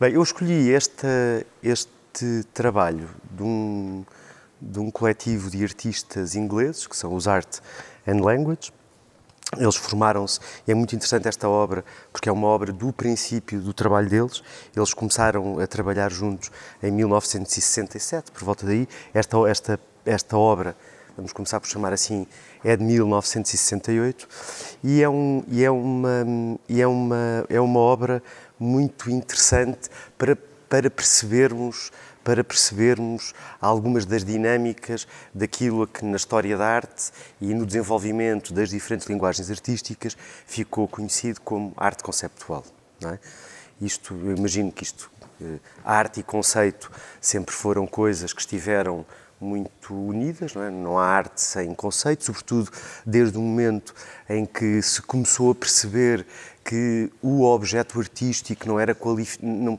Bem, eu escolhi este, este trabalho de um, de um coletivo de artistas ingleses, que são os Art and Language. Eles formaram-se, e é muito interessante esta obra, porque é uma obra do princípio do trabalho deles. Eles começaram a trabalhar juntos em 1967, por volta daí. Esta, esta, esta obra, vamos começar por chamar assim, é de 1968, e é, um, e é, uma, e é, uma, é uma obra muito interessante para, para percebermos para percebermos algumas das dinâmicas daquilo que na história da arte e no desenvolvimento das diferentes linguagens artísticas ficou conhecido como arte conceptual. É? Isto, eu imagino que isto, eh, arte e conceito sempre foram coisas que estiveram muito unidas, não, é? não há arte sem conceito, sobretudo desde o momento em que se começou a perceber que o objeto artístico não era não,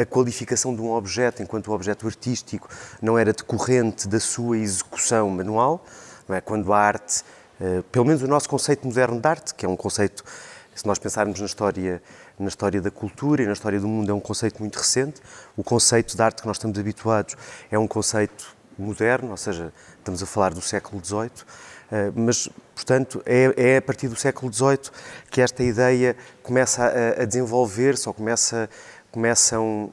a qualificação de um objeto enquanto objeto artístico não era decorrente da sua execução manual, é? quando a arte, eh, pelo menos o nosso conceito moderno de arte, que é um conceito, se nós pensarmos na história, na história da cultura e na história do mundo, é um conceito muito recente. O conceito de arte que nós estamos habituados é um conceito moderno, ou seja, estamos a falar do século XVIII eh, mas, portanto, é, é, a partir do século XVIII que esta ideia começa a, a desenvolver-se ou começa, começam,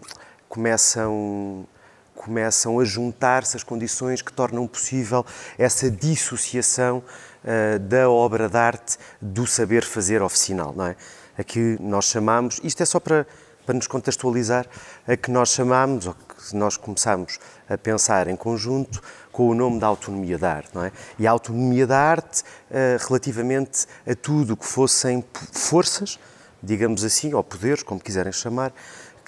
começam, começam a juntar-se as condições que tornam possível essa dissociação uh, da obra de arte do saber fazer oficinal, não é? A que nós chamamos, isto é só para, para nos contextualizar, a que nós chamamos, ou que nós começamos a pensar em conjunto, com o nome da autonomia da arte, não é? E a autonomia da arte eh, relativamente a tudo que fossem forças, digamos assim, ou poderes, como quiserem chamar,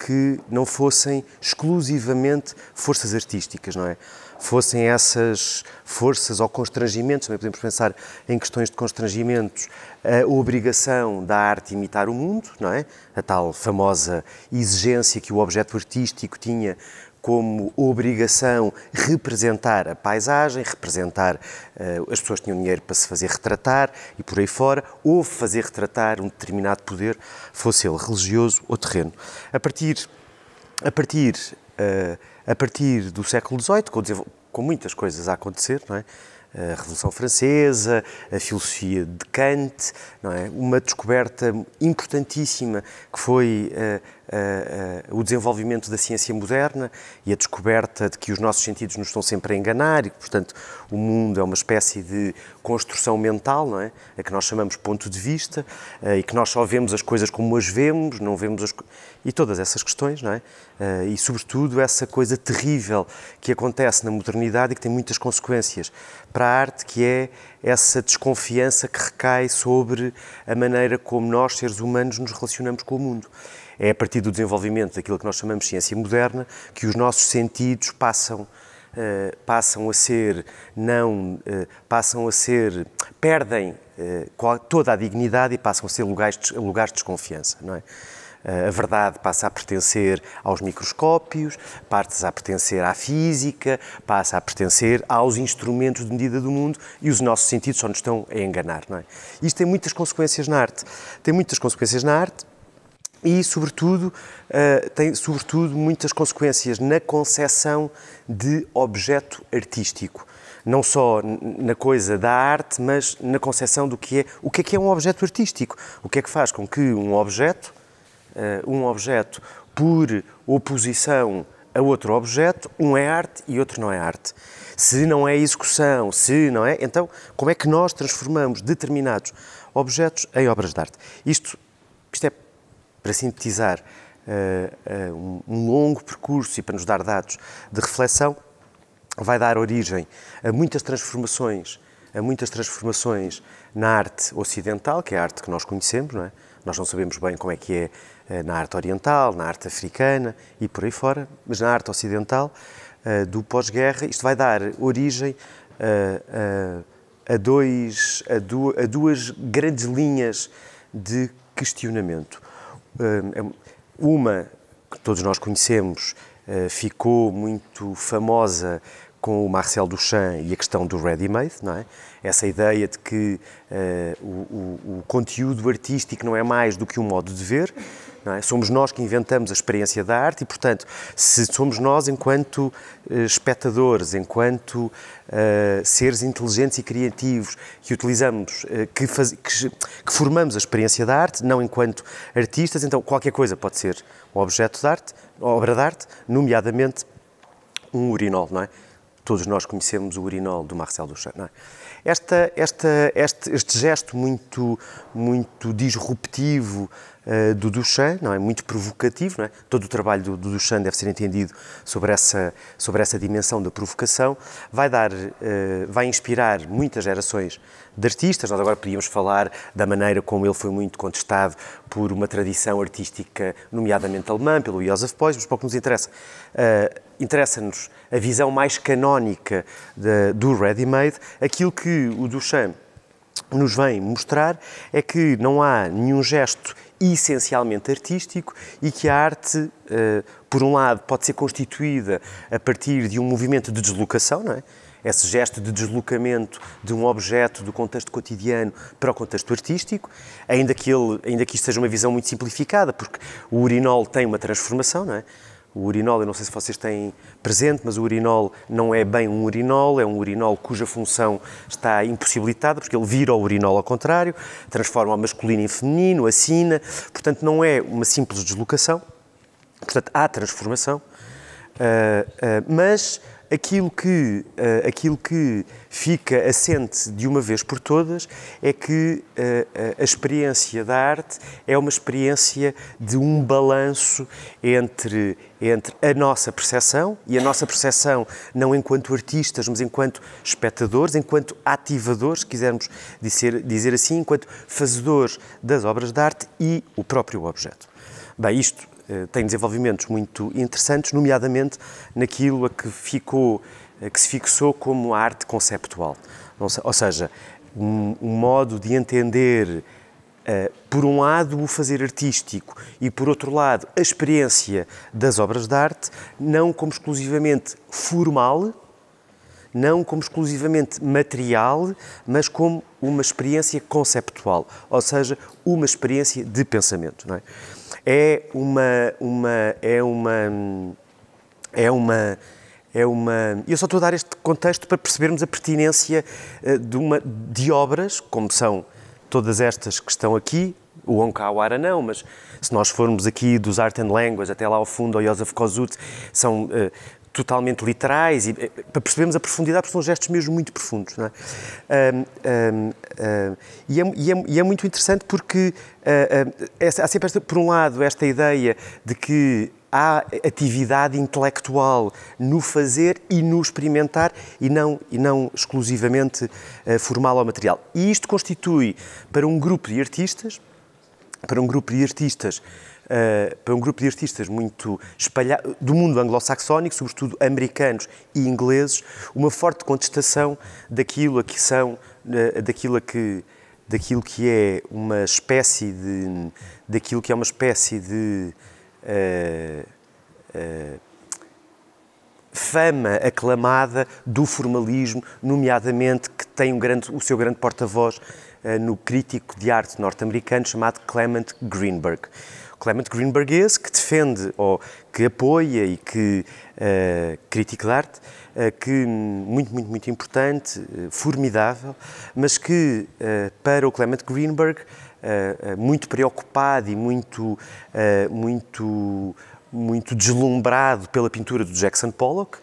que não fossem exclusivamente forças artísticas, não é? Fossem essas forças ou constrangimentos, também podemos pensar em questões de constrangimentos, a obrigação da arte imitar o mundo, não é? A tal famosa exigência que o objeto artístico tinha como obrigação representar a paisagem, representar uh, as pessoas que tinham dinheiro para se fazer retratar e por aí fora, ou fazer retratar um determinado poder, fosse ele religioso ou terreno. A partir, a partir, uh, a partir do século XVIII, com, com, muitas coisas a acontecer, não é? a Revolução Francesa, a filosofia de Kant, não é? uma descoberta importantíssima que foi uh, uh, o desenvolvimento da ciência moderna e a descoberta de que os nossos sentidos nos estão sempre a enganar e que, portanto, o mundo é uma espécie de construção mental, não é? A que nós chamamos ponto de vista uh, e que nós só vemos as coisas como as vemos, não vemos as e todas essas questões, não é? e sobretudo essa coisa terrível que acontece na modernidade e que tem muitas consequências para a arte, que é essa desconfiança que recai sobre a maneira como nós, seres humanos, nos relacionamos com o mundo. É a partir do desenvolvimento daquilo que nós chamamos de ciência moderna que os nossos sentidos passam Uh, passam a ser não uh, passam a ser perdem uh, toda a dignidade e passam a ser lugares de, lugares de desconfiança não é a verdade passa a pertencer aos microscópios, passa a pertencer à física, passa a pertencer aos instrumentos de medida do mundo e os nossos sentidos só nos estão a enganar. Não é? Isto tem muitas consequências na arte. Tem muitas consequências na arte, e, sobretudo, uh, tem sobretudo muitas consequências na concepção de objeto artístico. Não só na coisa da arte, mas na concepção do que é, o que é que é um objeto artístico. O que é que faz com que um objeto, uh, um objeto por oposição a outro objeto, um é arte e outro não é arte. Se não é execução, se não é, então como é que nós transformamos determinados objetos em obras de arte? Isto, isto é para sintetizar uh, um longo percurso e para nos dar dados de reflexão, vai dar origem a muitas transformações, a muitas transformações na arte ocidental, que é a arte que nós conhecemos, não é? Nós não sabemos bem como é que é eh, na arte oriental, na arte africana e por aí fora, mas na arte ocidental do pós-guerra, isto vai dar origem a, a, a, dois, a, duas grandes linhas de questionamento. Eh, é uma que todos nós conhecemos eh, ficou muito famosa com o Marcel Duchamp e a questão do ready-made, não é? Essa ideia de que eh, o, conteúdo artístico não é mais do que um modo de ver, é? Somos nós que inventamos a experiência da arte e, portanto, se somos nós, enquanto eh, espectadores, enquanto eh, seres inteligentes e criativos que utilizamos, eh, que, faz, que, que, formamos a experiência da arte, não enquanto artistas, então qualquer coisa pode ser um objeto de arte, obra de arte, nomeadamente um urinol, não é? Todos nós conhecemos o urinol do Marcel Duchamp, não é? Esta, esta, este, este gesto muito, muito disruptivo uh, do Duchamp, não é? muito provocativo, não é? todo o trabalho do, do Duchamp deve ser entendido sobre essa, sobre essa dimensão da provocação, vai, dar, uh, vai inspirar muitas gerações de artistas. Nós agora podíamos falar da maneira como ele foi muito contestado por uma tradição artística, nomeadamente alemã, pelo Joseph Beuys, mas pouco nos interessa. Eh, interessa-nos a visão mais canónica de, do ready-made. Aquilo que o Duchamp nos vem mostrar é que não há nenhum gesto essencialmente artístico e que a arte, eh, por um lado, pode ser constituída a partir de um movimento de deslocação, não é? esse gesto de deslocamento de um objeto do contexto cotidiano para o contexto artístico, ainda que, ele, ainda que isto seja uma visão muito simplificada, porque o urinol tem uma transformação, não é? O urinol, eu não sei se vocês têm presente, mas o urinol não é bem um urinol, é um urinol cuja função está impossibilitada, porque ele vira o urinol ao contrário, transforma o masculino em feminino, assina, portanto não é uma simples deslocação, portanto há transformação. Eh, eh, mas aquilo que, eh, aquilo que fica assente de uma vez por todas é que a experiência da arte é uma experiência de um balanço entre, entre a nossa percepção, e a nossa percepção não enquanto artistas, mas enquanto espectadores, enquanto ativadores, se quisermos dizer, dizer assim, enquanto fazedores das obras de arte e o próprio objeto. Bem, isto eh, tem desenvolvimentos muito interessantes, nomeadamente naquilo a que, ficou, a que se fixou como arte conceptual. Ou seja, um, um modo de entender, uh, por um lado, o fazer artístico e, por outro lado, a experiência das obras de arte, não como exclusivamente formal, não como exclusivamente material, mas como uma experiência conceptual, ou seja, uma experiência de pensamento. Não é? é uma, uma, é uma, é uma, é uma. Eu só estou a dar este contexto para percebermos a pertinência eh, de, uma, de obras, como são todas estas que estão aqui, o Onkawara não, mas se nós formos aqui dos Art and Language até lá ao fundo, ao Joseph Kozut são uh, totalmente literais, e, eh, para percebermos a profundidade, porque são gestos mesmo muito profundos. Não é? Um, um, um, e, é, e, é, e, é, muito interessante porque uh, uh, é, há sempre, esta, por um lado, esta ideia de que há atividade intelectual no fazer e no experimentar e não, e não exclusivamente uh, ah, formal ou material. E isto constitui para um grupo de artistas, para um grupo de artistas eh, para um grupo de artistas muito espalhado, do mundo anglo-saxónico, sobretudo americanos e ingleses, uma forte contestação daquilo a que são, eh, daquilo a que daquilo que é uma espécie de daquilo que é uma espécie de uh, fama aclamada do formalismo, nomeadamente que tem um grande, o seu grande porta-voz uh, no crítico de arte norte-americano chamado Clement Greenberg. Clement Greenberguês, que defende ou que apoia e que uh, critica arte, uh, que muito, muito, muito importante, uh, formidável, mas que para o Clement Greenberg, muito preocupado e muito, muito, muito deslumbrado pela pintura do Jackson Pollock,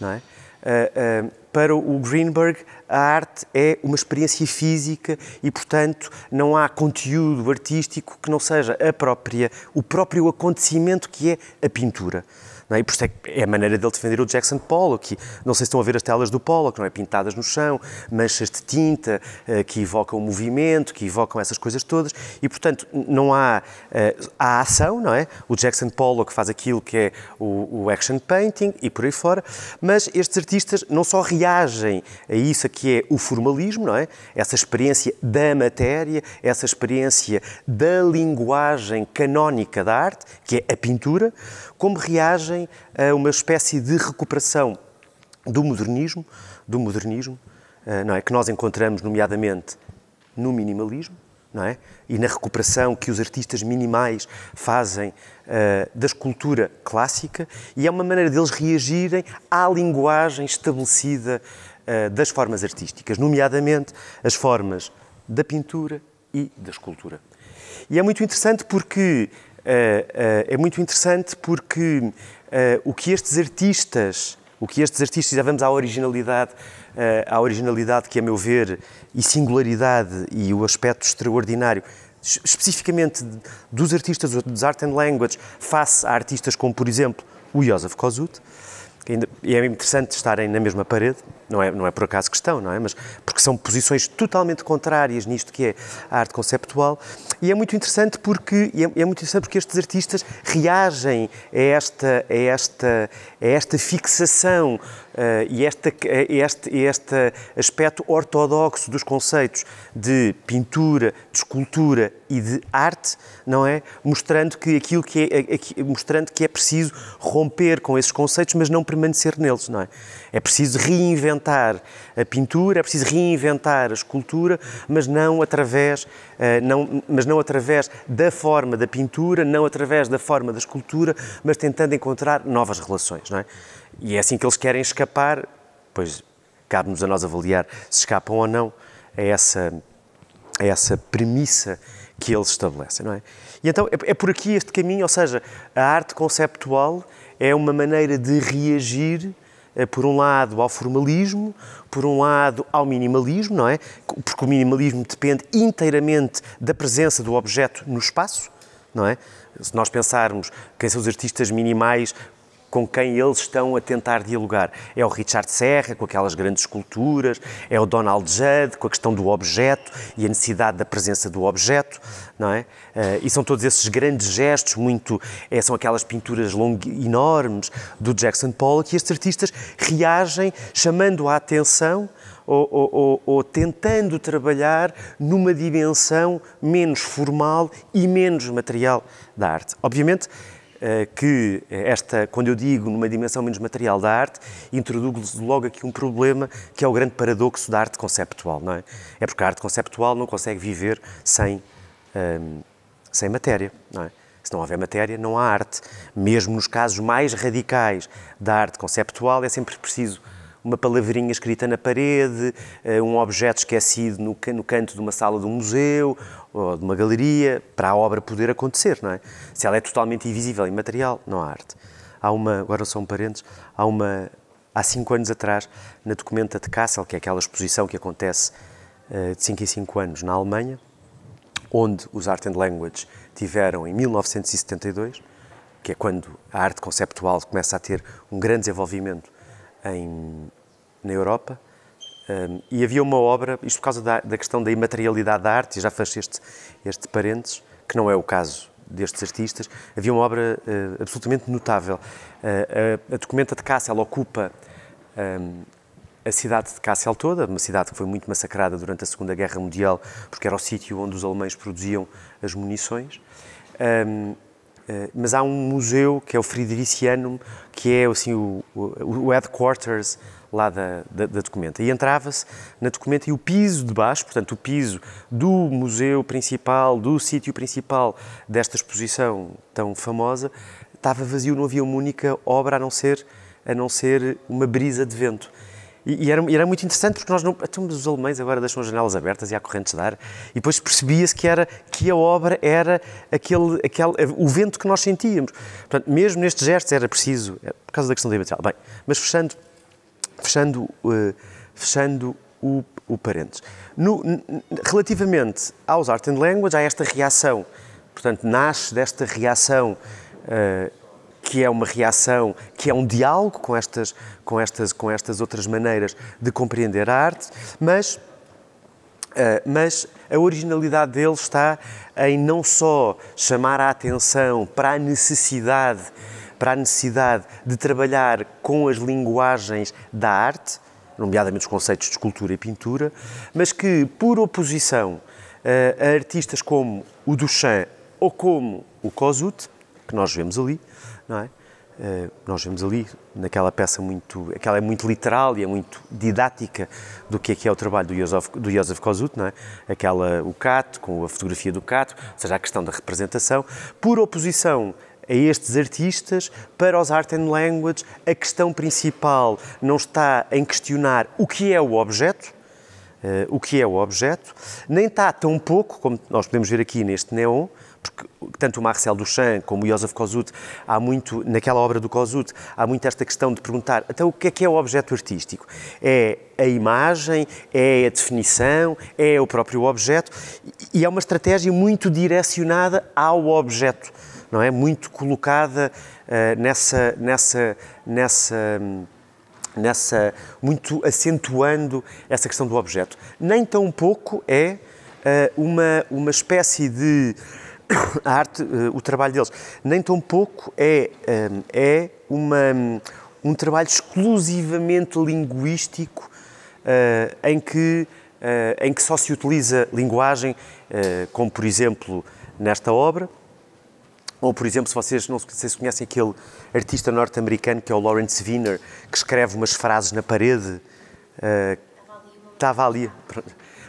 não é? Eh, eh, para o Greenberg, a arte é uma experiência física e, portanto, não há conteúdo artístico que não seja a própria, o próprio acontecimento que é a pintura. Não é? E por isso é, é a maneira dele defender o Jackson Pollock. não sei se estão a ver as telas do Pollock, não é? Pintadas no chão, manchas de tinta uh, que evocam o movimento, que evocam essas coisas todas. E, portanto, não há, uh, há ação, não é? O Jackson Pollock faz aquilo que é o, o action painting e por aí fora. Mas estes artistas não só reagem a isso que é o formalismo, não é? Essa experiência da matéria, essa experiência da linguagem canónica da arte, que é a pintura, como reagem a uma espécie de recuperação do modernismo, do modernismo, eh, não é que nós encontramos nomeadamente no minimalismo, não é? E na recuperação que os artistas minimais fazem uh, da escultura clássica, e é uma maneira deles reagirem à linguagem estabelecida uh, das formas artísticas, nomeadamente as formas da pintura e da escultura. E é muito interessante porque eh, eh, é muito interessante porque eh, o que estes artistas, o que estes artistas, já vamos à originalidade, à originalidade que, a meu ver, e singularidade e o aspecto extraordinário especificamente dos artistas dos Art and Language face a artistas como, por exemplo, o Joseph Kosuth, e é interessante estarem na mesma parede, não é, não é por acaso que estão, não é? Mas porque são posições totalmente contrárias nisto que é a arte conceptual. E é muito interessante porque, é, é muito interessante porque estes artistas reagem a esta, a esta, a esta fixação Uh, e esta, eh, este, este aspecto ortodoxo dos conceitos de pintura, de escultura e de arte, não é? Mostrando que aquilo que é, eh, aqui, mostrando que é preciso romper com esses conceitos, mas não permanecer neles, não é? É preciso reinventar a pintura, é preciso reinventar a escultura, mas não através, uh, não, mas não através da forma da pintura, não através da forma da escultura, mas tentando encontrar novas relações, não é? E é assim que eles querem escapar, pois cabe-nos a nós avaliar se escapam ou não a essa, a essa premissa que eles estabelecem, não é? E então é, é por aqui este caminho, ou seja, a arte conceptual é uma maneira de reagir eh, por um lado ao formalismo, por um lado ao minimalismo, não é? Porque o minimalismo depende inteiramente da presença do objeto no espaço, não é? Se nós pensarmos quem são os artistas minimais com quem eles estão a tentar dialogar. É o Richard Serra, com aquelas grandes esculturas, é o Donald Judd, com a questão do objeto e a necessidade da presença do objeto, não é? Eh, e são todos esses grandes gestos, muito é, são aquelas pinturas long, enormes do Jackson Pollock, e estes artistas reagem chamando a atenção ou, ou, ou, ou, tentando trabalhar numa dimensão menos formal e menos material da arte. Obviamente, eh, que esta, quando eu digo numa dimensão menos material da arte, introduzo logo aqui um problema que é o grande paradoxo da arte conceptual, não é? É porque a arte conceptual não consegue viver sem, ehm, sem matéria, não é? Se não houver matéria, não há arte. Mesmo nos casos mais radicais da arte conceptual, é sempre preciso uma palavrinha escrita na parede, eh, um objeto esquecido no, no canto de uma sala de um museu ou de uma galeria, para a obra poder acontecer, não é? Se ela é totalmente invisível, imaterial, não há arte. Há uma, agora são parentes, há uma, há cinco anos atrás, na Documenta de Kassel, que é aquela exposição que acontece eh, de 5 em 5 anos na Alemanha, onde os Art and Language tiveram em 1972, que é quando a arte conceptual começa a ter um grande desenvolvimento em, na Europa, um, e havia uma obra, isto por causa da, da questão da imaterialidade da arte, e já faço este, este parênteses, que não é o caso destes artistas, havia uma obra uh, absolutamente notável. Uh, a, a, documenta de ela ocupa um, a cidade de Cássia toda, uma cidade que foi muito massacrada durante a Segunda Guerra Mundial, porque era o sítio onde os alemães produziam as munições. Um, eh, mas há um museu que é o Friedrichianum, que é assim, o, o, o headquarters lá da, da, da documenta. E entrava-se na documenta e o piso de baixo, portanto, o piso do museu principal, do sítio principal desta exposição tão famosa, estava vazio, não havia uma única obra a não ser, a não ser uma brisa de vento. E, e, era, e era, muito interessante porque nós não. estamos então, os alemães agora deixam as janelas abertas e há correntes de ar. E depois percebia-se que, era, que a obra era aquele, aquele, o vento que nós sentíamos. Portanto, mesmo nestes gestos era preciso, é, por causa da questão da libertação. Bem, mas fechando Fechando, uh, fechando o, o parênteses. No, relativamente aos Art and Language, há esta reação, portanto, nasce desta reação uh, que é uma reação, que é um diálogo com estas, com estas, com estas outras maneiras de compreender a arte, mas, uh, mas a originalidade dele está em não só chamar a atenção para a necessidade para a necessidade de trabalhar com as linguagens da arte, nomeadamente os conceitos de escultura e pintura, mas que, por oposição eh, a artistas como o Duchamp ou como o Kosuth, que nós vemos ali, não é? Eh, nós vemos ali naquela peça muito, aquela é muito literal e é muito didática do que é que é o trabalho do Joseph, do Joseph Kosuth, não é? Aquela, o cato, com a fotografia do cato, ou seja, a questão da representação, por oposição a estes artistas, para os Art and Language, a questão principal não está em questionar o que é o objeto, uh, o que é o objeto, nem está tão pouco, como nós podemos ver aqui neste neon, porque tanto o Marcel Duchamp como o Joseph Kosuth, há muito, naquela obra do Kosuth, há muito esta questão de perguntar, então o que é que é o objeto artístico? É a imagem, é a definição, é o próprio objeto, e é uma estratégia muito direcionada ao objeto não é? Muito colocada uh, nessa, nessa, nessa, nessa, muito acentuando essa questão do objeto. Nem tão pouco é uh, uma, uma espécie de a arte, uh, o trabalho deles, nem tão pouco é, um, é uma, um trabalho exclusivamente linguístico em que Uh, em que só se utiliza linguagem, uh, como por exemplo nesta obra, ou, por exemplo, se vocês não se conhecem aquele artista norte-americano que é o Lawrence Wiener, que escreve umas frases na parede. Uh, estava ali.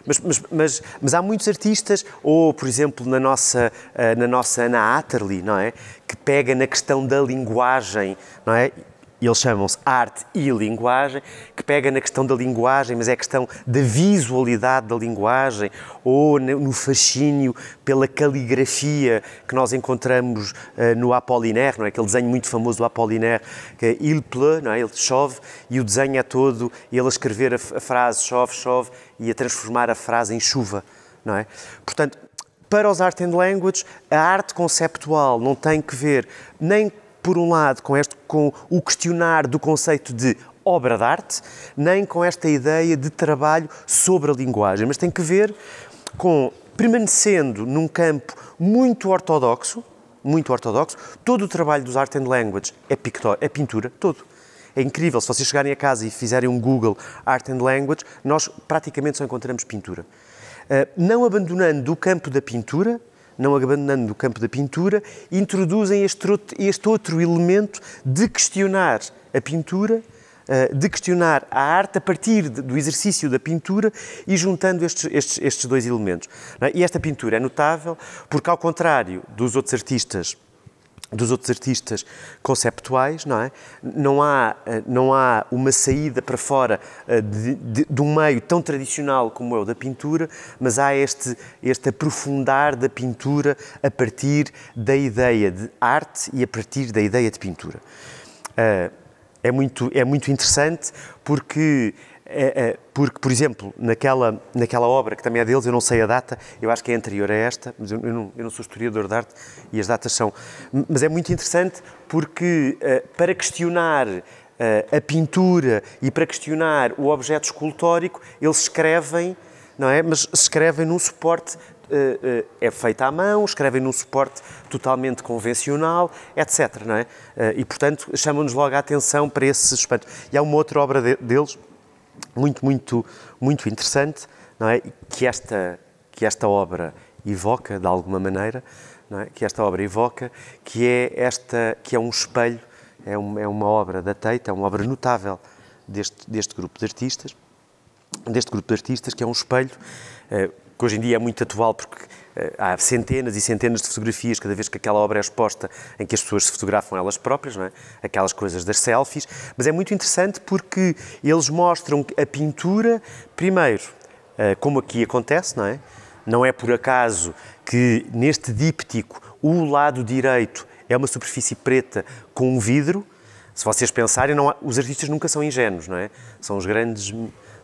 Mas, mas, mas, mas, há muitos artistas, ou, por exemplo, na nossa, uh, na nossa Ana Atterley, não é? Que pega na questão da linguagem, não é? e eles chamam-se arte e linguagem, que pega na questão da linguagem, mas é a questão da visualidade da linguagem, ou no fascínio pela caligrafia que nós encontramos eh, no Apollinaire, não é? aquele desenho muito famoso do Apollinaire, que é Il pleut, não é? ele chove, e o desenho é todo ele a escrever a, frase chove, chove, e a transformar a frase em chuva. Não é? Portanto, para os Art and Language, a arte conceptual não tem que ver nem com por um lado, com, este, com o questionar do conceito de obra de arte, nem com esta ideia de trabalho sobre a linguagem, mas tem que ver com permanecendo num campo muito ortodoxo, muito ortodoxo, todo o trabalho dos Art and Language é, pictor, é pintura, todo. É incrível, se vocês chegarem a casa e fizerem um Google Art and Language, nós praticamente só encontramos pintura. Eh, não abandonando o campo da pintura, não abandonando o campo da pintura, introduzem este outro, este outro elemento de questionar a pintura, eh, de questionar a arte a partir do exercício da pintura e juntando estes, estes, estes dois elementos. É? E esta pintura é notável porque, ao contrário dos outros artistas dos outros artistas conceptuais, não é? Não há, eh, não há uma saída para fora eh, de, de, de, um meio tão tradicional como é o da pintura, mas há este, este aprofundar da pintura a partir da ideia de arte e a partir da ideia de pintura. Eh, é muito, é muito interessante porque é, é, porque, por exemplo, naquela, naquela obra, que também é deles, eu não sei a data, eu acho que é anterior a esta, mas eu, eu, não, eu não, sou historiador de arte e as datas são. Mas é muito interessante porque, eh, para questionar uh, a pintura e para questionar o objeto escultórico, eles escrevem, não é? Mas escrevem num suporte eh, é feita à mão, escrevem num suporte totalmente convencional, etc. Não é? E, portanto, chamam-nos logo a atenção para esse espanto. E há uma outra obra deles, muito, muito, muito interessante, não é? Que esta, que esta obra evoca, de alguma maneira, não é? Que esta obra evoca, que é esta, que é um espelho, é, um, é uma obra da Teita, é uma obra notável deste, deste grupo de artistas, deste grupo de artistas que é um espelho, eh, que hoje em dia é muito atual porque eh, há centenas e centenas de fotografias cada vez que aquela obra é exposta em que as pessoas se fotografam elas próprias, não é? aquelas coisas das selfies, mas é muito interessante porque eles mostram a pintura, primeiro, eh, como aqui acontece, não é? Não é por acaso que neste díptico o lado direito é uma superfície preta com um vidro. Se vocês pensarem, não há, os artistas nunca são ingênuos, não é? São os grandes,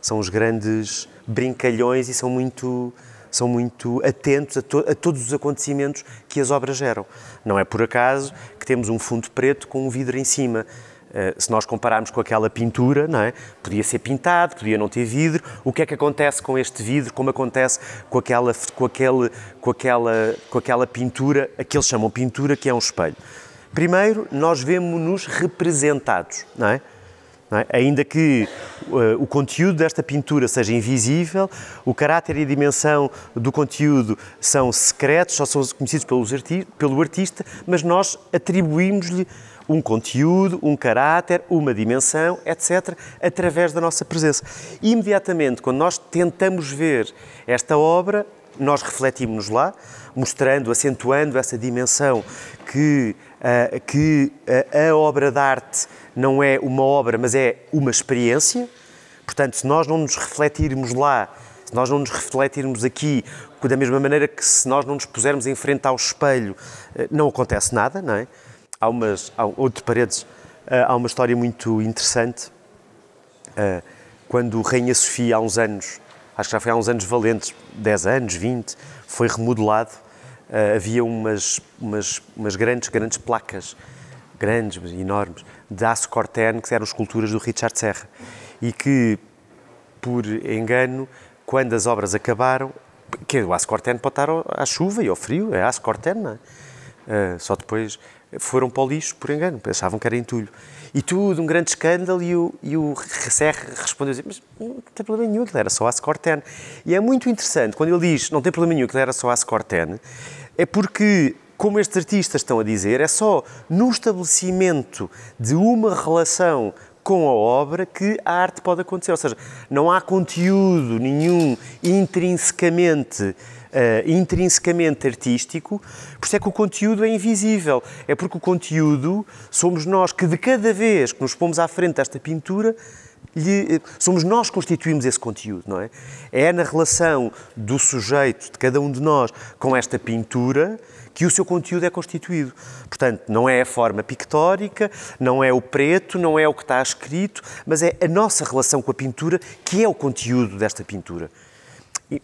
são os grandes brincalhões e são muito são muito atentos a, to a todos os acontecimentos que as obras geram. Não é por acaso que temos um fundo preto com um vidro em cima. Uh, se nós compararmos com aquela pintura, não é? podia ser pintado, podia não ter vidro. O que é que acontece com este vidro? Como acontece com aquela, com aquele, com aquela, com aquela pintura, que eles chamam pintura, que é um espelho? Primeiro, nós vemos-nos representados, não é? É? Ainda que uh, o conteúdo desta pintura seja invisível, o caráter e a dimensão do conteúdo são secretos, só são conhecidos pelos arti pelo artista, mas nós atribuímos-lhe um conteúdo, um caráter, uma dimensão, etc., através da nossa presença. E, imediatamente, quando nós tentamos ver esta obra, nós refletimos lá, mostrando, acentuando essa dimensão que, uh, que uh, a obra de arte não é uma obra, mas é uma experiência. Portanto, se nós não nos refletirmos lá, se nós não nos refletirmos aqui, da mesma maneira que se nós não nos pusermos em frente ao espelho, ah, não acontece nada, não é? Há umas, há, ou de paredes, há uma história muito interessante. quando Rainha Sofia, há uns anos, acho que já foi há uns anos valentes, 10 anos, 20, foi remodelado. Uh, havia umas, umas, umas grandes, grandes placas, grandes, enormes, de aço corten, que eram esculturas do Richard Serra. E que, por engano, quando as obras acabaram, que o aço corten pode estar à chuva e ao frio, é aço corten, não é? Uh, só depois foram para o lixo, por engano, pensavam que era entulho. E tudo, um grande escândalo, e o, e o respondeu assim, mas não tem problema nenhum, aquilo era só 10. E é muito interessante, quando ele diz, não tem problema nenhum, aquilo era só 10, é porque como estes artistas estão a dizer, é só no estabelecimento de uma relação com a obra que a arte pode acontecer. Ou seja, não há conteúdo nenhum intrinsecamente uh, intrinsecamente artístico, por isso é que o conteúdo é invisível. É porque o conteúdo somos nós que, de cada vez que nos pomos à frente desta pintura, lhe, eh, somos nós que constituímos esse conteúdo, não é? É na relação do sujeito, de cada um de nós, com esta pintura que o seu conteúdo é constituído. Portanto, não é a forma pictórica, não é o preto, não é o que está escrito, mas é a nossa relação com a pintura que é o conteúdo desta pintura.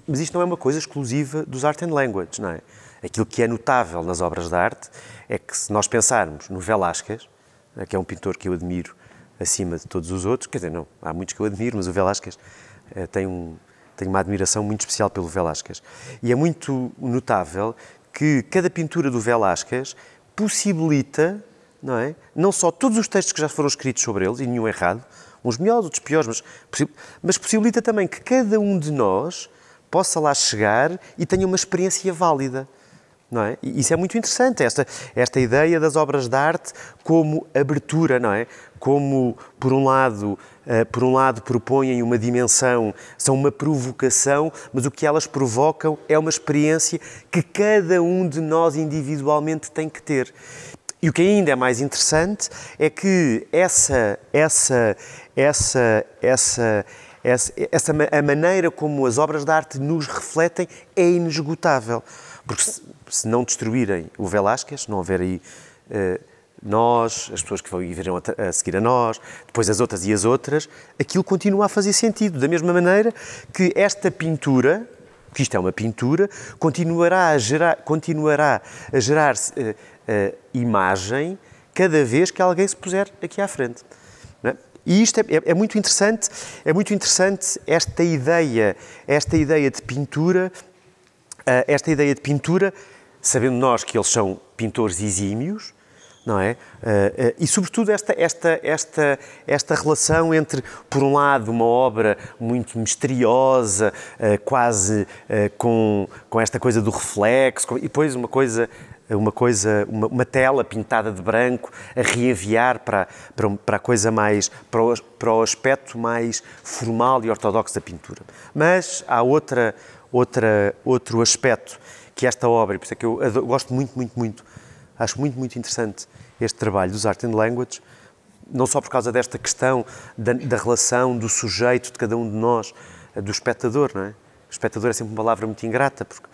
Mas isto não é uma coisa exclusiva dos Art and Language, não é? Aquilo que é notável nas obras de arte é que, se nós pensarmos no Velázquez, né, que é um pintor que eu admiro acima de todos os outros, quer dizer, não, há muitos que eu admiro, mas o Velázquez eh, tem, um, tem uma admiração muito especial pelo Velázquez. E é muito notável que cada pintura do Velázquez possibilita, não é? Não só todos os textos que já foram escritos sobre eles, e nenhum errado, uns melhores, outros piores, mas, mas possibilita também que cada um de nós possa lá chegar e tenha uma experiência válida. Não é? E isso é muito interessante, esta, esta ideia das obras de arte como abertura, não é? Como, por um lado, eh, por um lado propõem uma dimensão, são uma provocação, mas o que elas provocam é uma experiência que cada um de nós individualmente tem que ter. E o que ainda é mais interessante é que essa essa essa essa essa, essa, a maneira como as obras de arte nos refletem é inesgotável. Porque se, se não destruírem o Velázquez, não houver aí uh, nós, as pessoas que vão, virão a, a, seguir a nós, depois as outras e as outras, aquilo continua a fazer sentido. Da mesma maneira que esta pintura, que isto é uma pintura, continuará a gerar, continuará a gerar uh, eh, uh, eh, imagem cada vez que alguém se puser aqui à frente. E isto é, é, é, muito interessante, é muito interessante esta ideia, esta ideia de pintura, eh, esta ideia de pintura, sabendo nós que eles são pintores exímios, não é? Eh, eh, e sobretudo esta, esta, esta, esta relação entre, por um lado, uma obra muito misteriosa, quase com, com esta coisa do reflexo, e depois uma coisa eh, uma coisa, uma, uma, tela pintada de branco a reenviar para, para, para a coisa mais, para o, para o aspecto mais formal e ortodoxo da pintura. Mas há outra, outra, outro aspecto que esta obra, por isso é que eu adoro, gosto muito, muito, muito, acho muito, muito interessante este trabalho dos Art and Language, não só por causa desta questão da, da relação do sujeito de cada um de nós, eh, do espectador, não é? O espectador é sempre uma palavra muito ingrata, porque...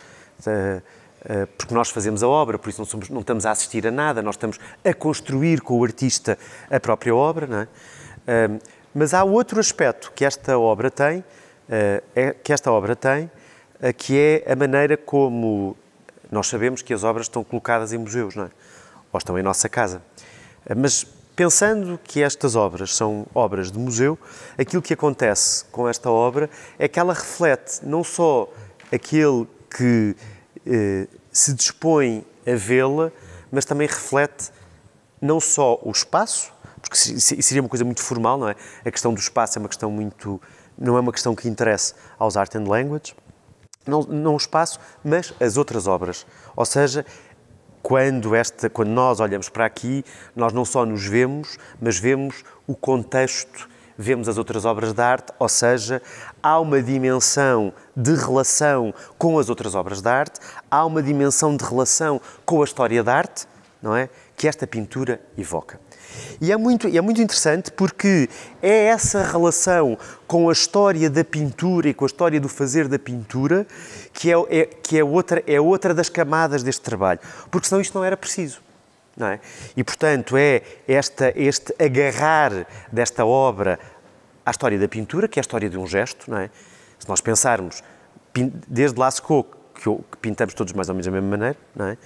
Uh, eh, porque nós fazemos a obra, por isso não, somos, não, estamos a assistir a nada, nós estamos a construir com o artista a própria obra. É? Ehm, mas há outro aspecto que esta obra tem, eh, é, que esta obra tem, eh, que é a maneira como nós sabemos que as obras estão colocadas em museus, não é? Ou estão em nossa casa. Mas pensando que estas obras são obras de museu, aquilo que acontece com esta obra é que ela reflete não só aquele que eh, se dispõe a vê-la, mas também reflete não só o espaço, porque seria uma coisa muito formal, não é? A questão do espaço é uma questão muito. não é uma questão que interessa aos Art and Language, não, não o espaço, mas as outras obras. Ou seja, quando, esta, quando nós olhamos para aqui, nós não só nos vemos, mas vemos o contexto, vemos as outras obras de arte, ou seja, há uma dimensão de relação com as outras obras de arte, há uma dimensão de relação com a história da arte, não é? Que esta pintura evoca. E é muito, é muito interessante porque é essa relação com a história da pintura e com a história do fazer da pintura que é, é que é, outra, é outra das camadas deste trabalho, porque senão isto não era preciso. Não é? E, portanto, é esta, este agarrar desta obra à história da pintura, que é a história de um gesto, não é? Se nós pensarmos, desde Lascaux, que, que pintamos todos mais ou menos da mesma maneira, não é?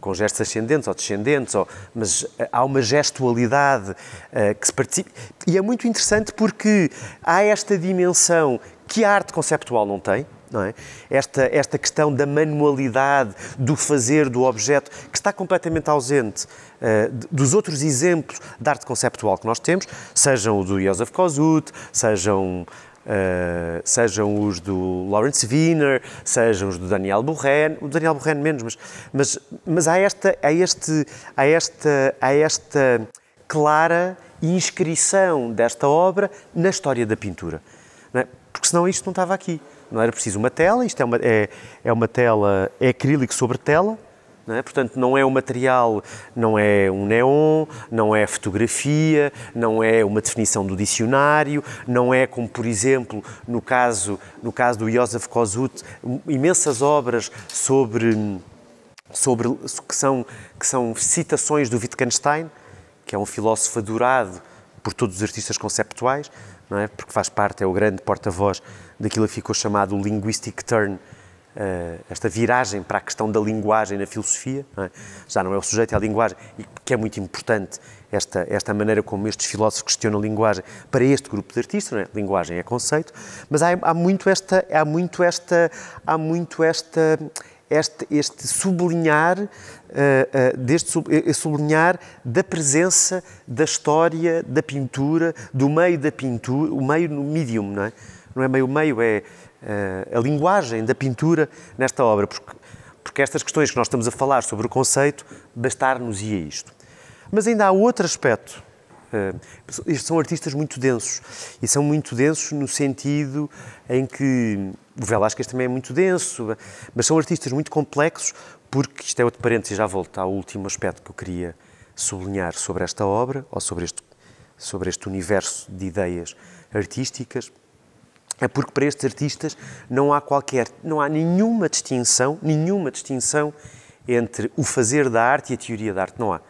com gestos ascendentes ou descendentes, ou, mas eh, há uma gestualidade uh, que se participa. E é muito interessante porque há esta dimensão que a arte conceptual não tem, não é? Esta, esta questão da manualidade, do fazer do objeto, que está completamente ausente uh, dos outros exemplos de arte conceptual que nós temos, sejam o do Joseph Kosuth, sejam. Uh, sejam os do Lawrence Wiener, sejam os do Daniel Bourren, o Daniel Bourren menos, mas, mas, mas há, esta, há, este, há, esta, há esta clara inscrição desta obra na história da pintura. Não é? Porque senão isto não estava aqui não era preciso uma tela, isto é uma, é, é uma tela, é acrílico sobre tela, não é? Portanto, não é um material, não é um neon, não é fotografia, não é uma definição do dicionário, não é como, por exemplo, no caso, no caso do Josef Kosuth, imensas obras sobre, sobre que, são, que são citações do Wittgenstein, que é um filósofo adorado por todos os artistas conceptuais, não é? porque faz parte, é o grande porta-voz daquilo que ficou chamado linguistic turn, eh, esta viragem para a questão da linguagem na filosofia, é? já não é o sujeito, é a linguagem, e que é muito importante esta, esta maneira como estes filósofos questionam a linguagem para este grupo de artistas, é? linguagem é conceito, mas há, há, muito esta, há muito esta, há muito esta, este, este sublinhar, eh, eh, deste sublinhar da presença da história, da pintura, do meio da pintura, o meio no medium, não é? não é meio-meio, é eh, a linguagem da pintura nesta obra, porque, porque estas questões que nós estamos a falar sobre o conceito, bastar-nos-ia é isto. Mas ainda há outro aspecto. Estes eh, são artistas muito densos, e são muito densos no sentido em que o Velázquez também é muito denso, mas são artistas muito complexos, porque isto é outro parênteses, já volto ao último aspecto que eu queria sublinhar sobre esta obra, ou sobre este, sobre este universo de ideias artísticas, é porque para estes artistas não há qualquer, não há nenhuma distinção, nenhuma distinção entre o fazer da arte e a teoria da arte, não há.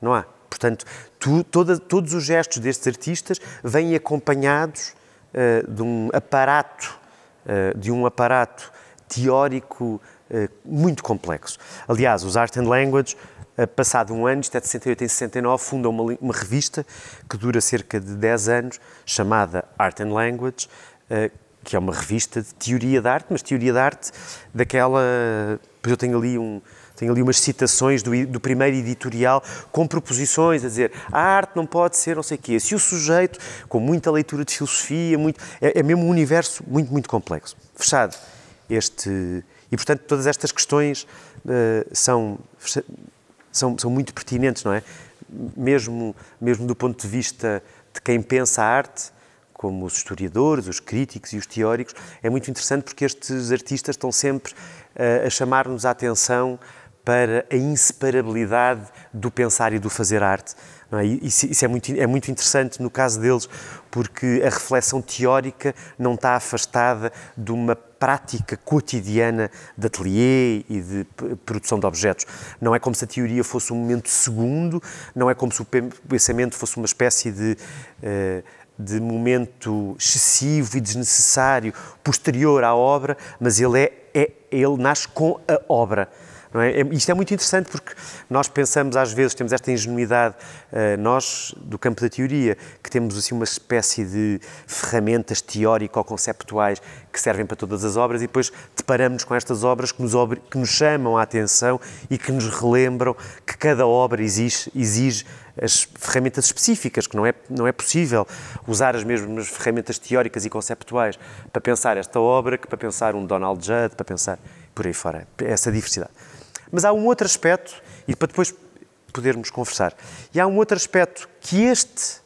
Não há. Portanto, tu, toda, todos os gestos destes artistas vêm acompanhados uh, de um aparato, uh, de um aparato teórico uh, muito complexo. Aliás, os Art and Language, passado um ano, isto é de 68 em 69, fundam uma, uma revista que dura cerca de 10 anos, chamada Art and Language, eh, que é uma revista de teoria da arte, mas teoria da arte daquela. Pois eu tenho ali um. Tenho ali umas citações do, do primeiro editorial com proposições, a dizer a arte não pode ser não sei o quê. Se o sujeito, com muita leitura de filosofia, muito, é, é mesmo um universo muito, muito complexo. Fechado este... E, portanto, todas estas questões uh, são, são, são muito pertinentes, não é? Mesmo, mesmo do ponto de vista de quem pensa a arte, como os historiadores, os críticos e os teóricos, é muito interessante porque estes artistas estão sempre uh, a chamar-nos a atenção para a inseparabilidade do pensar e do fazer arte. É? Isso, isso, é, muito, é muito interessante no caso deles, porque a reflexão teórica não está afastada de uma prática cotidiana de atelier e de produção de objetos. Não é como se a teoria fosse um momento segundo, não é como se o pensamento fosse uma espécie de. Uh, de momento excessivo e desnecessário posterior à obra, mas ele, é, é ele nasce com a obra. Não é? é? Isto é muito interessante porque nós pensamos às vezes, temos esta ingenuidade, eh, nós do campo da teoria, que temos assim uma espécie de ferramentas teórico-conceptuais que servem para todas as obras e depois deparamos com estas obras que nos, que nos chamam a atenção e que nos relembram que cada obra exige, exige as ferramentas específicas, que não é, não é possível usar as mesmas ferramentas teóricas e conceptuais para pensar esta obra que para pensar um Donald Judd, para pensar por aí fora. Essa diversidade. Mas há um outro aspecto, e para depois podermos conversar, e há um outro aspecto que este,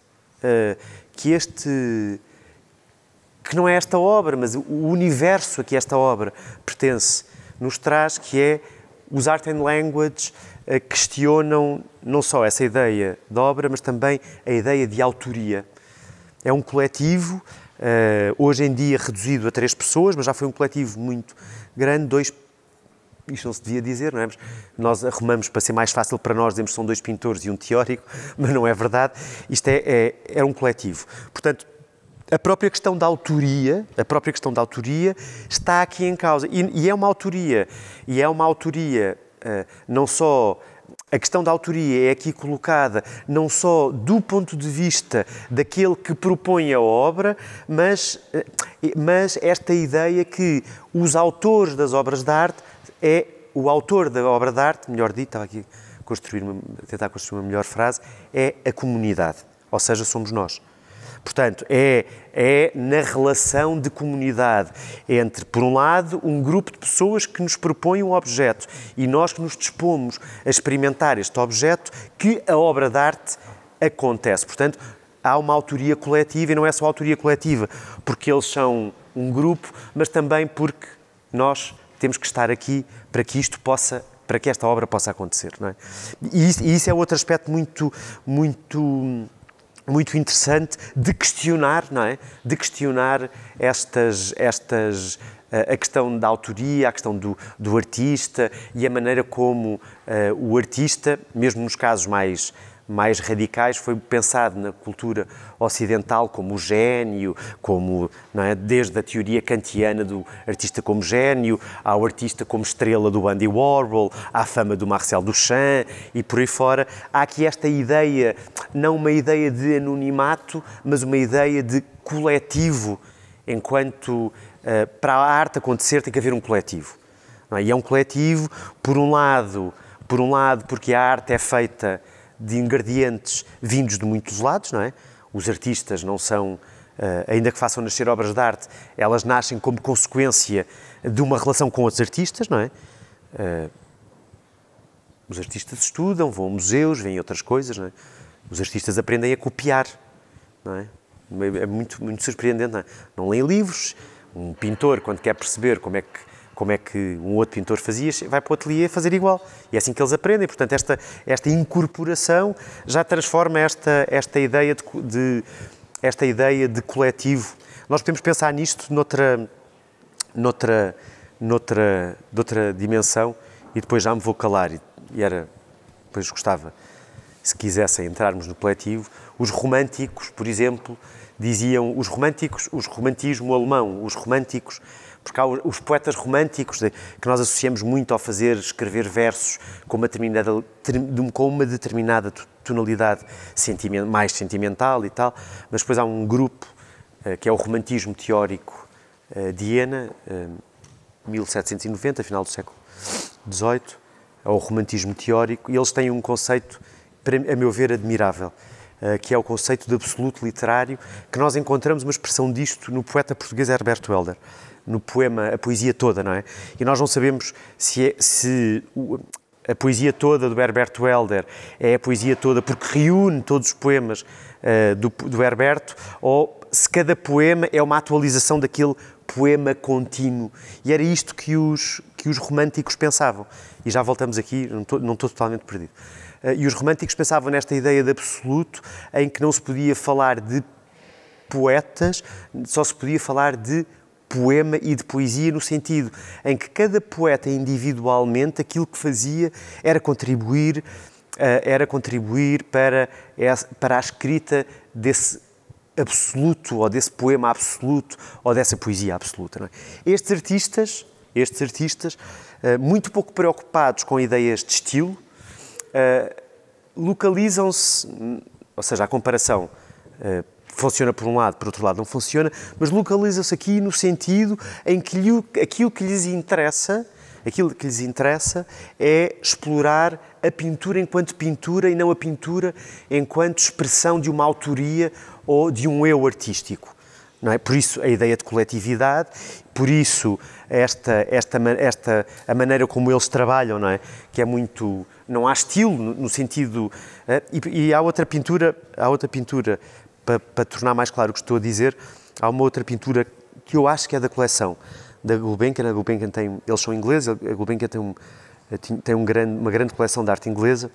uh, que este, que não é esta obra, mas o universo a que esta obra pertence, nos traz, que é os Art and Language uh, questionam não só essa ideia de obra, mas também a ideia de autoria. É um coletivo, uh, hoje em dia reduzido a três pessoas, mas já foi um coletivo muito grande, dois isto não se devia dizer, não é? Mas nós arrumamos para ser mais fácil para nós, dizemos que são dois pintores e um teórico, mas não é verdade. Isto é, é, é um coletivo. Portanto, a própria questão da autoria, a própria questão da autoria está aqui em causa. E, e é uma autoria, e é uma autoria uh, não só a questão da autoria é aqui colocada não só do ponto de vista daquele que propõe a obra, mas, eh, mas esta ideia que os autores das obras de arte é o autor da obra de arte, melhor dito, estava aqui a, construir uma, tentar construir uma melhor frase, é a comunidade, ou seja, somos nós. Portanto, é, é na relação de comunidade entre, por um lado, um grupo de pessoas que nos propõe um objeto e nós que nos dispomos a experimentar este objeto que a obra de arte acontece. Portanto, há uma autoria coletiva e não é só autoria coletiva, porque eles são um grupo, mas também porque nós temos que estar aqui para que isto possa para que esta obra possa acontecer, não é? E isso, e isso é outro aspecto muito muito muito interessante de questionar, não é? De questionar estas estas eh, a questão da autoria, a questão do, do artista e a maneira como uh, o artista, mesmo nos casos mais mais radicais foi pensado na cultura ocidental como gênio, como é? desde a teoria kantiana do artista como gênio, ao artista como estrela do Andy Warhol, à fama do Marcel Duchamp e por aí fora. Há aqui esta ideia, não uma ideia de anonimato, mas uma ideia de coletivo, enquanto uh, para a arte acontecer tem que haver um coletivo. É? E é um coletivo, por um lado, por um lado, porque a arte é feita de ingredientes vindos de muitos lados, não é? Os artistas não são, eh, ainda que façam nascer obras de arte, elas nascem como consequência de uma relação com outros artistas, não é? Eh, os artistas estudam, vão a museus, vêm outras coisas, não é? Os artistas aprendem a copiar, não é? É muito, muito surpreendente, não é? Não leem livros. Um pintor, quando quer perceber como é que como é que um outro pintor fazia, vai para o ateliê fazer igual. E é assim que eles aprendem. Portanto, esta, esta incorporação já transforma esta, esta, ideia de, de esta ideia de coletivo. Nós podemos pensar nisto noutra, noutra, noutra, noutra dimensão e depois já me vou calar. E, e era, depois gostava, se quisessem entrarmos no coletivo, os românticos, por exemplo, diziam os românticos, os romantismo alemão, os românticos porque há os poetas românticos que nós associamos muito ao fazer, escrever versos com uma determinada, com uma determinada tonalidade sentiment, mais sentimental e tal, mas depois há um grupo eh, que é o romantismo teórico eh, de Iena, 1790, eh, final do século XVIII, é o romantismo teórico, e eles têm um conceito, a meu ver, admirável, que é o conceito de absoluto literário, que nós encontramos uma expressão disto no poeta português Herberto Helder no poema a poesia toda, não é? E nós não sabemos se, é, se a poesia toda do Herberto Helder é a poesia toda porque reúne todos os poemas uh, do, do Herberto ou se cada poema é uma atualização daquele poema contínuo. E era isto que os, que os românticos pensavam. E já voltamos aqui, não estou, totalmente perdido. Uh, e os românticos pensavam nesta ideia de absoluto em que não se podia falar de poetas, só se podia falar de poema e de poesia, no sentido em que cada poeta individualmente aquilo que fazia era contribuir, eh, era contribuir para, para a escrita desse absoluto, ou desse poema absoluto, ou dessa poesia absoluta. É? Estes artistas, estes artistas, eh, muito pouco preocupados com ideias de estilo, eh, localizam-se, ou seja, a comparação funciona por um lado, por outro lado não funciona, mas localiza-se aqui no sentido em que lhe, aquilo que lhes interessa, aquilo que lhes interessa é explorar a pintura enquanto pintura e não a pintura enquanto expressão de uma autoria ou de um eu artístico. É? Por isso a ideia de coletividade, por isso esta, esta, esta a maneira como eles trabalham, não é? Que é muito não há estilo no, no sentido eh, e, e, há outra pintura, há outra pintura para, para, tornar mais claro o que estou a dizer, há uma outra pintura que eu acho que é da coleção da Gulbenkian. A Gulbenkian tem, eles são ingleses, a Gulbenkian tem, um, eh, tem um grande, uma grande coleção de arte inglesa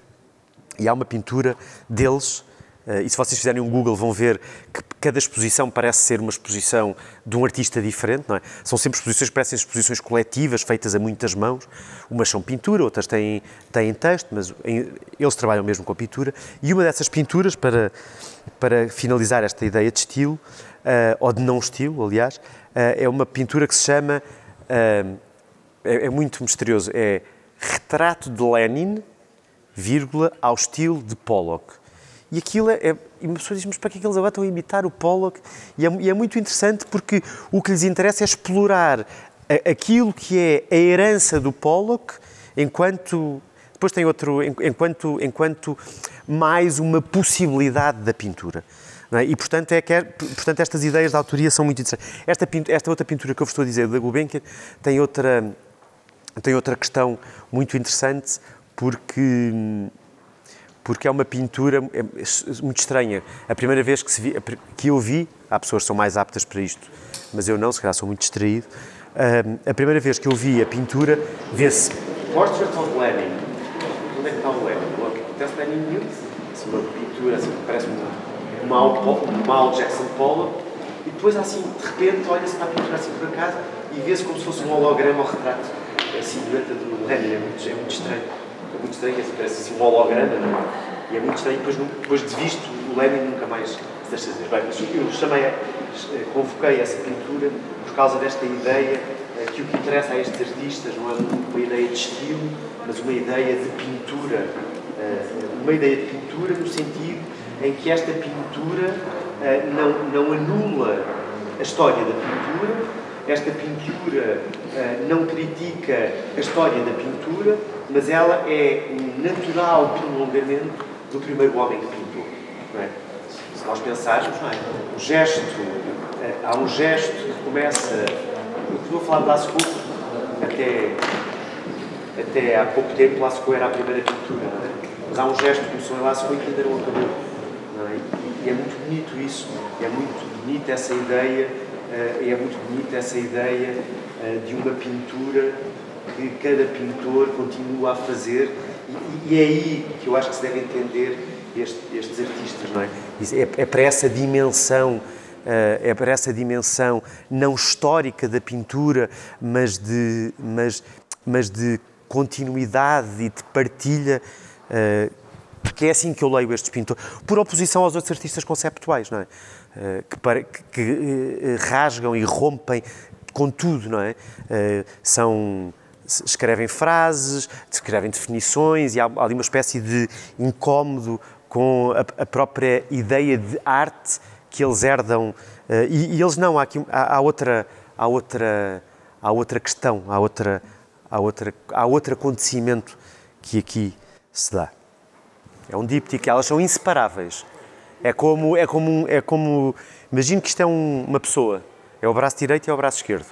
e há uma pintura deles eh, e se vocês fizerem um Google vão ver que cada exposição parece ser uma exposição de um artista diferente, não é? São sempre exposições, parecem exposições coletivas, feitas a muitas mãos. Umas são pintura, outras têm, têm texto, mas em, eles trabalham mesmo com a pintura. E uma dessas pinturas, para, para finalizar esta ideia de estilo, uh, ou de não estilo, aliás, uh, é uma pintura que se chama. Uh, é, é muito misterioso, é Retrato de Lenin, vírgula, ao estilo de Pollock e aquilo é, é. E uma pessoa diz, mas para que é que eles agora estão a imitar o Pollock? E é, e é muito interessante porque o que lhes interessa é explorar a, aquilo que é a herança do Pollock enquanto. Depois tem outro. Enquanto, enquanto mais uma possibilidade da pintura. É? E, portanto, é, é, portanto, estas ideias da autoria são muito interessantes. Esta, esta outra pintura que eu vos estou a dizer, da Gulbenkian, tem outra, tem outra questão muito interessante, porque hum, porque é uma pintura é, é muito estranha. A primeira vez que, vi, que eu vi, há pessoas que são mais aptas para isto, mas eu não, se calhar sou muito distraído. Ah, a primeira vez que eu vi a pintura, vê-se. Portrait of Lenin. Onde é que está o Lenin? Acontece Lenin News. Uma pintura assim, parece um mau, mau Jackson Pollock. E depois, assim, de repente, olha-se para a pintura assim por acaso e vê-se como se fosse um holograma ou retrato. Assim, do Lenin. É muito, é muito estranho. É muito estranho, assim, parece assim um holograma, não é? E é muito estranho, depois, depois de visto o Lenin nunca mais destas vezes. Bem, mas eu chamei, eh, convoquei essa pintura por causa desta ideia eh, que o que interessa a estes artistas não é uma ideia de estilo, mas uma ideia de pintura. Eh, uma ideia de pintura no sentido em que esta pintura não, não anula a história da pintura, esta pintura eh, não critica a história da pintura, mas ela é um natural prolongamento do primeiro homem que pintou. É? Se nós pensarmos, é? o gesto, eh, há um gesto que começa, estou a falar de Lascaux, até, até há pouco tempo Lascaux era a primeira pintura, é? mas há um gesto que começou em Lascaux e que ainda não acabou. É? E é muito bonito isso, é muito bonita essa ideia eh, é muito bonita essa ideia eh, de uma pintura que cada pintor continua a fazer e, e é aí que eu acho que se deve entender este, estes artistas, não é? É, é para essa dimensão eh, é para essa dimensão não histórica da pintura, mas de, mas, mas de continuidade e de partilha, porque é assim que eu leio estes pintores, por oposição aos outros artistas conceptuais, não é? Eh, que, para, que, que eh, rasgam e rompem com tudo, não é? Eh, são escrevem frases, escrevem definições e há ali uma espécie de incómodo com a, a própria ideia de arte que eles herdam. E, e eles não, há, aqui, há, há, outra, há, outra, há outra questão, há, outra, há, outra, há outro acontecimento que aqui se dá. É um díptico, elas são inseparáveis. É como, é como, é como imagino que isto é um, uma pessoa, é o braço direito e é o braço esquerdo.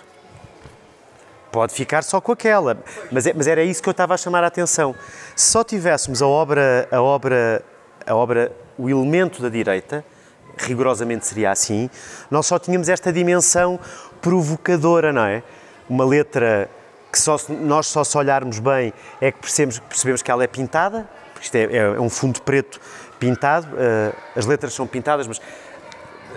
Pode ficar só com aquela, mas, é, mas era isso que eu estava a chamar a atenção. Se só tivéssemos a obra, a obra, a obra, o elemento da direita, rigorosamente seria assim, nós só tínhamos esta dimensão provocadora, não é? Uma letra que só, nós só se olharmos bem é que percebemos, percebemos que ela é pintada, porque isto é, é um fundo preto pintado, eh, as letras são pintadas, mas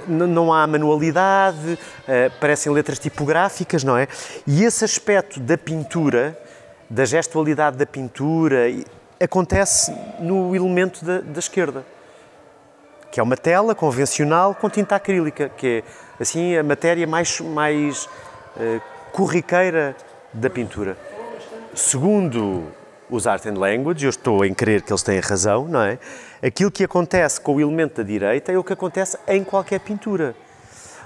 não há manualidade, eh, parecem letras tipográficas, não é? E esse aspecto da pintura, da gestualidade da pintura, acontece no elemento da, da esquerda, que é uma tela convencional com tinta acrílica, que é assim a matéria mais, mais uh, corriqueira da pintura. Segundo os Art and Language, eu estou em crer que eles têm razão, não é? Aquilo que acontece com o elemento da direita é o que acontece em qualquer pintura.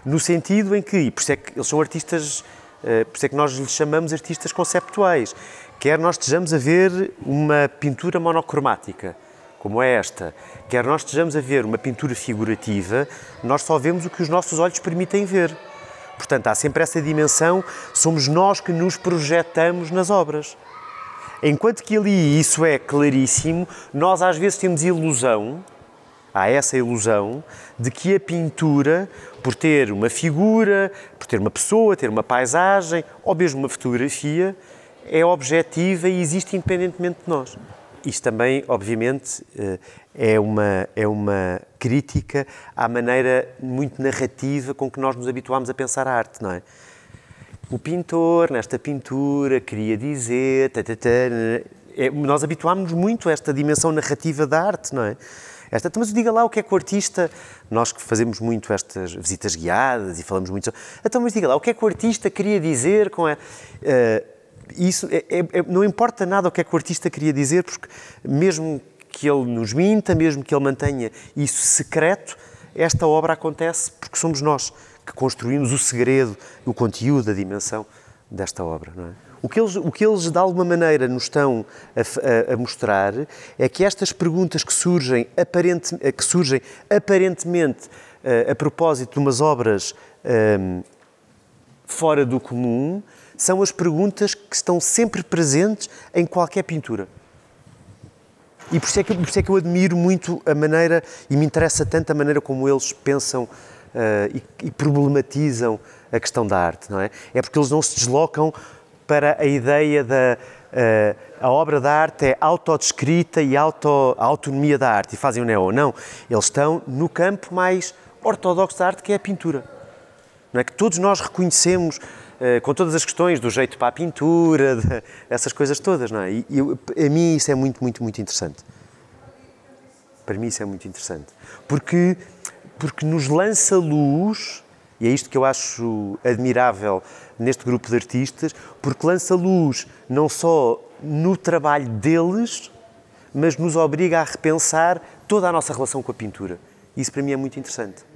No sentido em que, e por isso é que eles são artistas, eh, por isso é que nós lhes chamamos artistas conceptuais, quer nós estejamos a ver uma pintura monocromática, como é esta, quer nós estejamos a ver uma pintura figurativa, nós só vemos o que os nossos olhos permitem ver. Portanto, há sempre essa dimensão, somos nós que nos projetamos nas obras. Enquanto que ali isso é claríssimo, nós às vezes temos ilusão, há essa ilusão, de que a pintura, por ter uma figura, por ter uma pessoa, ter uma paisagem, ou mesmo uma fotografia, é objetiva e existe independentemente de nós. Isto também, obviamente, eh, é uma, é uma crítica à maneira muito narrativa com que nós nos habituamos a pensar a arte, não é? o pintor, nesta pintura, queria dizer. Tatatá, né, é, nós habituámos-nos muito a esta dimensão narrativa da arte, não é? Esta, mas diga lá o que é que o artista. Nós que fazemos muito estas visitas guiadas e falamos muito. Então, mas diga lá, o que é que o artista queria dizer com a. Uh, isso é, é, é, não importa nada o que é que o artista queria dizer, porque mesmo que ele nos minta, mesmo que ele mantenha isso secreto, esta obra acontece porque somos nós que construímos o segredo, o conteúdo, a dimensão desta obra. Não é? o, que eles, o que eles, de alguma maneira, nos estão a, a, a mostrar é que estas perguntas que surgem, aparente, que surgem aparentemente a, eh, a propósito de umas obras um, ehm, fora do comum, são as perguntas que estão sempre presentes em qualquer pintura. E por isso, é que, por isso é que eu admiro muito a maneira, e me interessa tanto a maneira como eles pensam eh, e, e problematizam a questão da arte, não é? É porque eles não se deslocam para a ideia da uh, a obra da arte é autodescrita e auto, a autonomia da arte e fazem o neo. Não, eles estão no campo mais ortodoxo da arte que é a pintura. Não é que todos nós reconhecemos eh, com todas as questões do jeito para a pintura, de, essas coisas todas, não é? E, eu, a mim isso é muito, muito, muito interessante. Para mim isso é muito interessante. Porque porque nos lança luz, e é isto que eu acho admirável neste grupo de artistas, porque lança luz não só no trabalho deles, mas nos obriga a repensar toda a nossa relação com a pintura. Isso para mim é muito interessante.